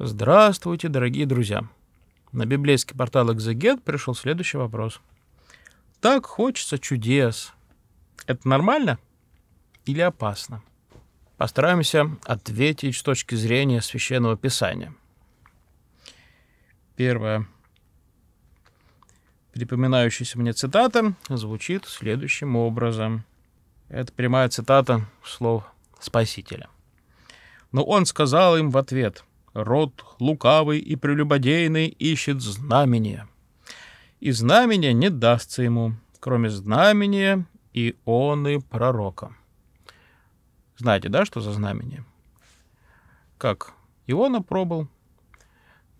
Здравствуйте, дорогие друзья. На библейский портал Exeget пришел следующий вопрос. Так хочется чудес. Это нормально или опасно? Постараемся ответить с точки зрения Священного Писания. Первое. Припоминающаяся мне цитата звучит следующим образом. Это прямая цитата слов Спасителя. Но он сказал им в ответ – Род лукавый и прелюбодейный ищет знамение. И знамение не дастся ему, кроме знамения и он и пророка. Знаете, да, что за знамение? Как Иона пробыл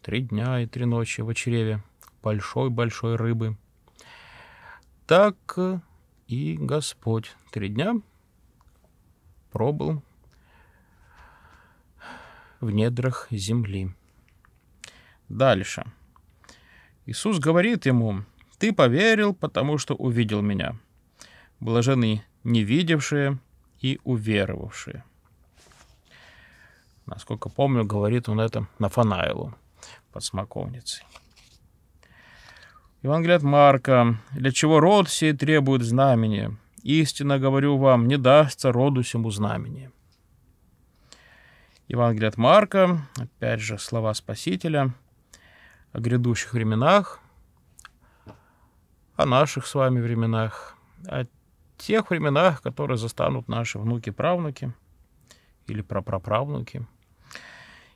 три дня и три ночи в чреве большой-большой рыбы. Так и Господь три дня пробыл в недрах земли. Дальше. Иисус говорит ему, «Ты поверил, потому что увидел меня. Блажены невидевшие и уверовавшие». Насколько помню, говорит он это Нафанаилу под смоковницей. Евангелие от Марка. «Для чего род сей требует знамени? Истинно говорю вам, не дастся роду сему знамени». Евангелие от Марка, опять же, слова Спасителя о грядущих временах, о наших с вами временах, о тех временах, которые застанут наши внуки-правнуки или прапраправнуки.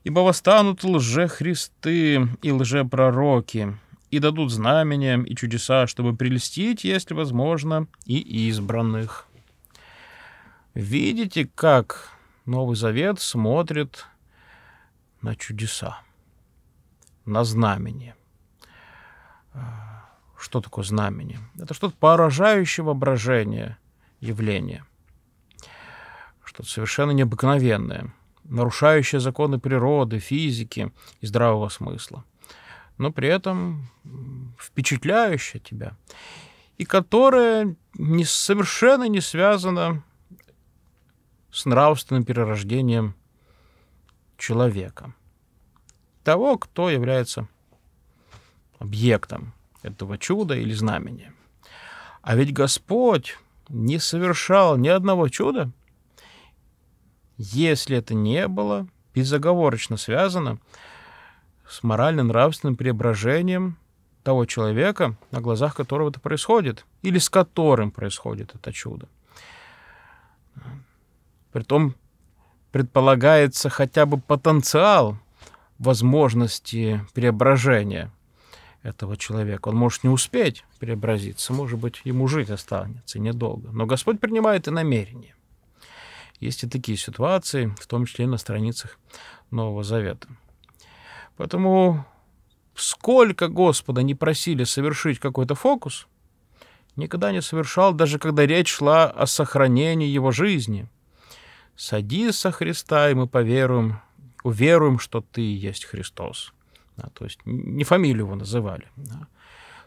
«Ибо восстанут лжехристы и лжепророки, и дадут знамения и чудеса, чтобы прельстить, если возможно, и избранных». Видите, как Новый Завет смотрит на чудеса, на знамение. А, что такое знамение? Это что-то поражающее воображение явление, что-то совершенно необыкновенное, нарушающее законы природы, физики и здравого смысла, но при этом впечатляющее тебя, и которое не, совершенно не связано с нравственным перерождением человека, того, кто является объектом этого чуда или знамения. А ведь Господь не совершал ни одного чуда, если это не было безоговорочно связано с морально-нравственным преображением того человека, на глазах которого это происходит, или с которым происходит это чудо. Притом предполагается хотя бы потенциал возможности преображения этого человека. Он может не успеть преобразиться, может быть, ему жить останется недолго. Но Господь принимает и намерение. Есть и такие ситуации, в том числе и на страницах Нового Завета. Поэтому сколько Господа не просили совершить какой-то фокус, никогда не совершал, даже когда речь шла о сохранении его жизни – сади со Христа, и мы поверуем, уверуем, что ты есть Христос. Да, то есть не фамилию его называли. Да.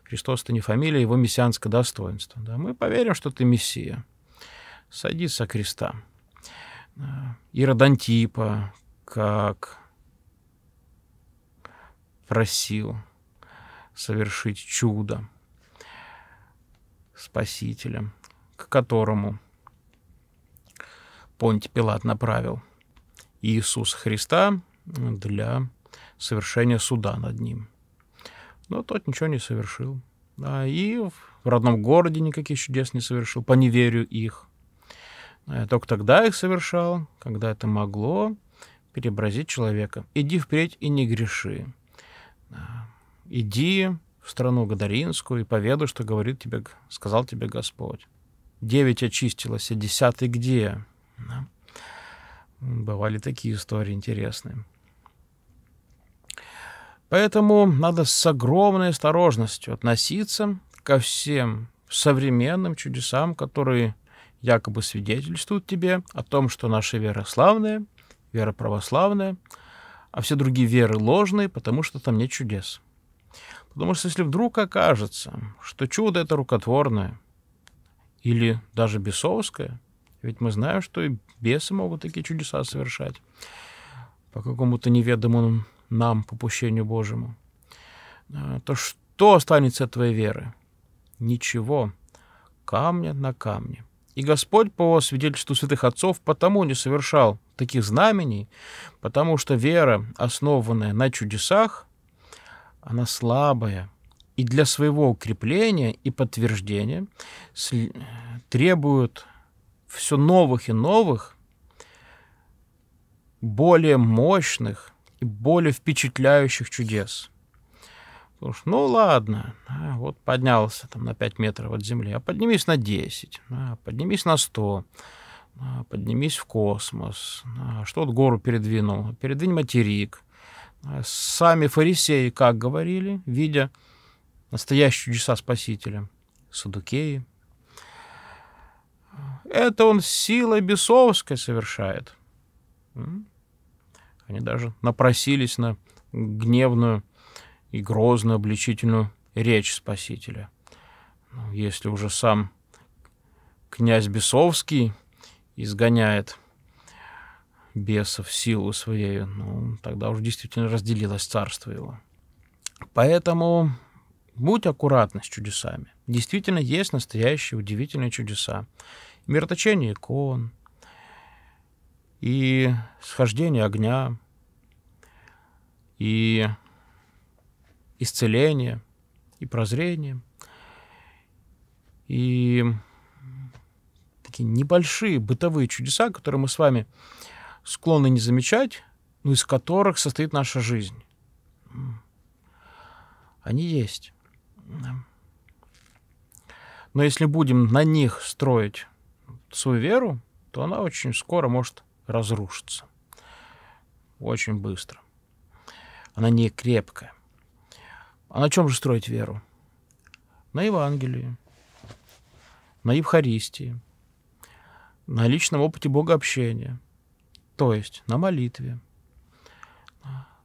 Христос — это не фамилия, его мессианское достоинство. Да. Мы поверим, что ты Мессия. Сади Христа, креста. Иродантипа, как просил совершить чудо спасителем, к которому — Понти Пилат направил Иисуса Христа для совершения суда над ним. Но тот ничего не совершил. а и в родном городе никаких чудес не совершил, по неверию их. А только тогда их совершал, когда это могло переобразить человека. «Иди впредь и не греши. А, иди в страну Гадаринскую и поведу, что говорит тебе, сказал тебе Господь». Девять очистилось, а десятый где? Да. Бывали такие истории интересные. Поэтому надо с огромной осторожностью относиться ко всем современным чудесам, которые якобы свидетельствуют тебе о том, что наша вера славная, вера православная, а все другие веры ложные, потому что там нет чудес. Потому что если вдруг окажется, что чудо это рукотворное или даже бесовское – ведь мы знаем, что и бесы могут такие чудеса совершать по какому-то неведомому нам попущению Божьему. А, то что останется от твоей веры? Ничего. Камня на камне. И Господь, по свидетельству святых отцов, потому не совершал таких знамений, потому что вера, основанная на чудесах, она слабая, и для своего укрепления и подтверждения требует все новых и новых, более мощных и более впечатляющих чудес. Потому что, ну ладно, а, вот поднялся там на 5 метров от Земли, а поднимись на 10, а, поднимись на 100, а, поднимись в космос, а, что от гору передвинул, передвинь материк. А, сами фарисеи как говорили, видя настоящие чудеса Спасителя, садукеи, это он силой бесовской совершает. Они даже напросились на гневную и грозную обличительную речь Спасителя. Ну, если уже сам князь Бесовский изгоняет бесов силу своей, ну, тогда уже действительно разделилось царство его. Поэтому будь аккуратны с чудесами. Действительно, есть настоящие удивительные чудеса мироточение икон и схождение огня, и исцеление, и прозрение, и такие небольшие бытовые чудеса, которые мы с вами склонны не замечать, но из которых состоит наша жизнь. Они есть. Но если будем на них строить свою веру, то она очень скоро может разрушиться. Очень быстро. Она не крепкая. А на чем же строить веру? На Евангелии, на Евхаристии, на личном опыте богообщения, то есть на молитве,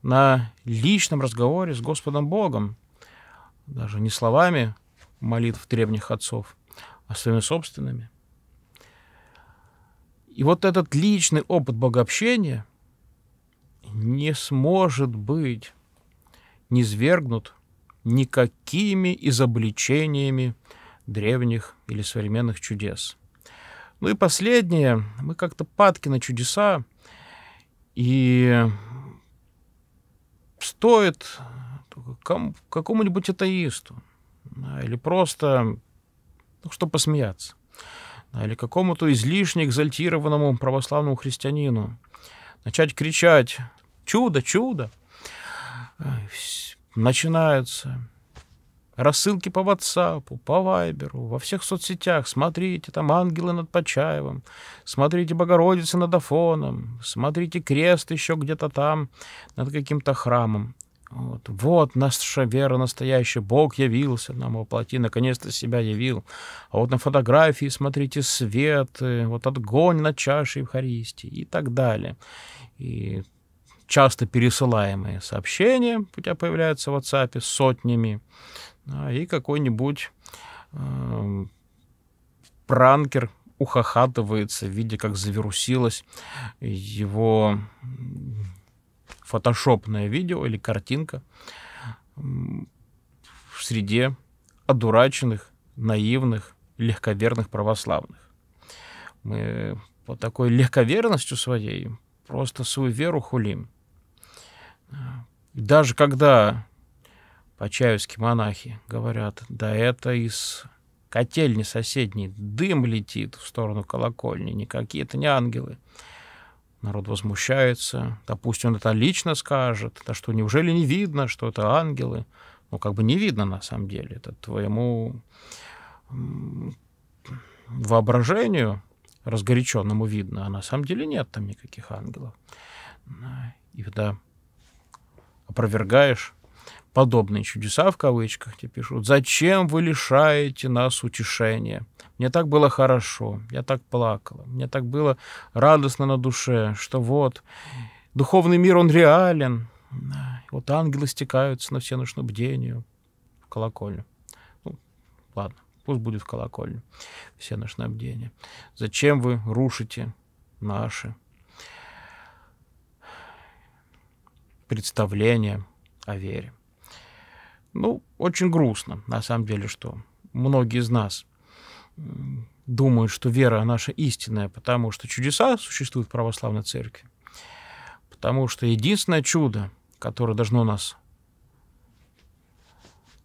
на личном разговоре с Господом Богом, даже не словами молитв древних отцов, а своими собственными – и вот этот личный опыт богообщения не сможет быть низвергнут никакими изобличениями древних или современных чудес. Ну и последнее, мы как-то падки на чудеса, и стоит какому-нибудь атеисту, а, или просто, ну, что посмеяться, или какому-то излишне экзальтированному православному христианину. Начать кричать «Чудо! Чудо!» Начинаются рассылки по WhatsApp, по Viber, во всех соцсетях. Смотрите, там ангелы над Почаевым, смотрите Богородица над Афоном, смотрите крест еще где-то там, над каким-то храмом. Вот, вот наша вера настоящая, Бог явился нам во плоти, наконец-то себя явил. А вот на фотографии, смотрите, свет, э, вот огонь на чаше Евхаристии и так далее. И часто пересылаемые сообщения у тебя появляются в WhatsApp сотнями, да, ну, и какой-нибудь э, пранкер ухахатывается, видя, как завирусилась его фотошопное видео или картинка в среде одураченных, наивных, легковерных православных. Мы по такой легковерностью своей просто свою веру хулим. Даже когда почаевские монахи говорят, да это из котельни соседней дым летит в сторону колокольни, никакие это не ангелы. Народ возмущается. допустим, он это лично скажет. Да что, неужели не видно, что это ангелы? Ну, как бы не видно на самом деле. Это твоему воображению разгоряченному видно, а на самом деле нет там никаких ангелов. И когда опровергаешь подобные чудеса в кавычках тебе пишут. Зачем вы лишаете нас утешения? Мне так было хорошо, я так плакала, мне так было радостно на душе, что вот духовный мир, он реален. Вот ангелы стекаются на всеночную бдению в колокольню. Ну, ладно, пусть будет в колокольню всеночное бдение. Зачем вы рушите наши представления о вере? Ну, очень грустно, на самом деле, что многие из нас думают, что вера наша истинная, потому что чудеса существуют в православной церкви, потому что единственное чудо, которое должно нас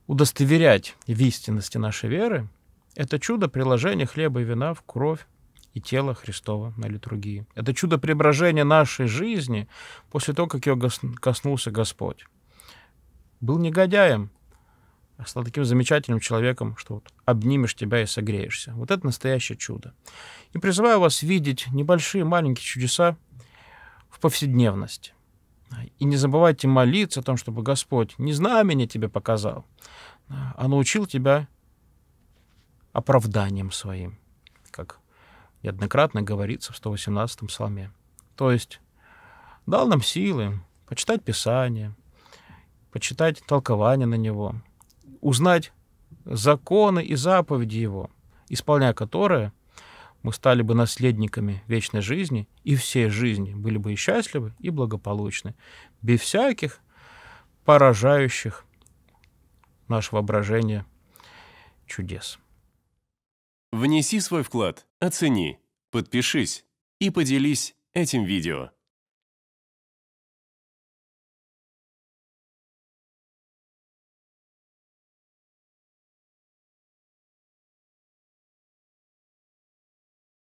удостоверять в истинности нашей веры, это чудо приложения хлеба и вина в кровь и тело Христова на литургии. Это чудо преображения нашей жизни после того, как ее коснулся Господь. Был негодяем, стал таким замечательным человеком, что вот обнимешь тебя и согреешься. Вот это настоящее чудо. И призываю вас видеть небольшие маленькие чудеса в повседневности. И не забывайте молиться о том, чтобы Господь не знамение тебе показал, а научил тебя оправданием своим, как неоднократно говорится в 118-м псалме. То есть дал нам силы почитать Писание, почитать толкование на него — узнать законы и заповеди Его, исполняя которые мы стали бы наследниками вечной жизни и всей жизни, были бы и счастливы, и благополучны, без всяких поражающих наше воображение чудес. Внеси свой вклад, оцени, подпишись и поделись этим видео.